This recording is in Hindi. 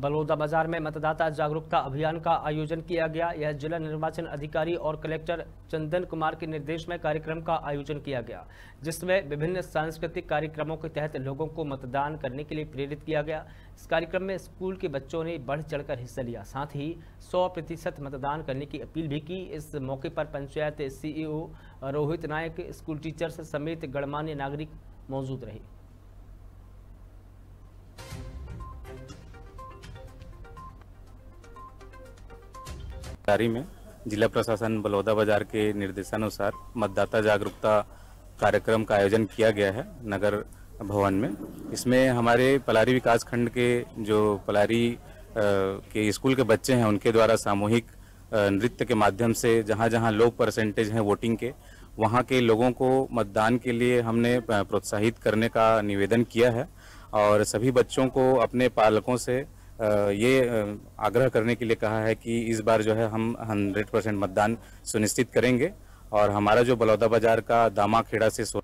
बलौदा बाजार में मतदाता जागरूकता अभियान का आयोजन किया गया यह जिला निर्वाचन अधिकारी और कलेक्टर चंदन कुमार के निर्देश में कार्यक्रम का आयोजन किया गया जिसमें विभिन्न सांस्कृतिक कार्यक्रमों के तहत लोगों को मतदान करने के लिए प्रेरित किया गया इस कार्यक्रम में स्कूल के बच्चों ने बढ़ चढ़कर हिस्सा लिया साथ ही सौ प्रतिशत मतदान करने की अपील भी की इस मौके पर panchayat CEO Rohit Nayak school teachers समेत गणमान्य नागरिक मौजूद रहे जारी में जिला प्रशासन बलौदा बाजार के निर्देशानुसार मतदाता जागरूकता कार्यक्रम का आयोजन किया गया है नगर भवन में इसमें हमारे पलारी विकास खंड के जो पलारी के स्कूल के बच्चे हैं उनके द्वारा सामूहिक नृत्य के माध्यम से जहाँ जहाँ लो परसेंटेज हैं वोटिंग के वहाँ के लोगों को मतदान के लिए हमने प्रोत्साहित करने का निवेदन किया है और सभी बच्चों को अपने पालकों से ये आग्रह करने के लिए कहा है कि इस बार जो है हम 100 परसेंट मतदान सुनिश्चित करेंगे और हमारा जो बलौदाबाजार का दामा खेड़ा से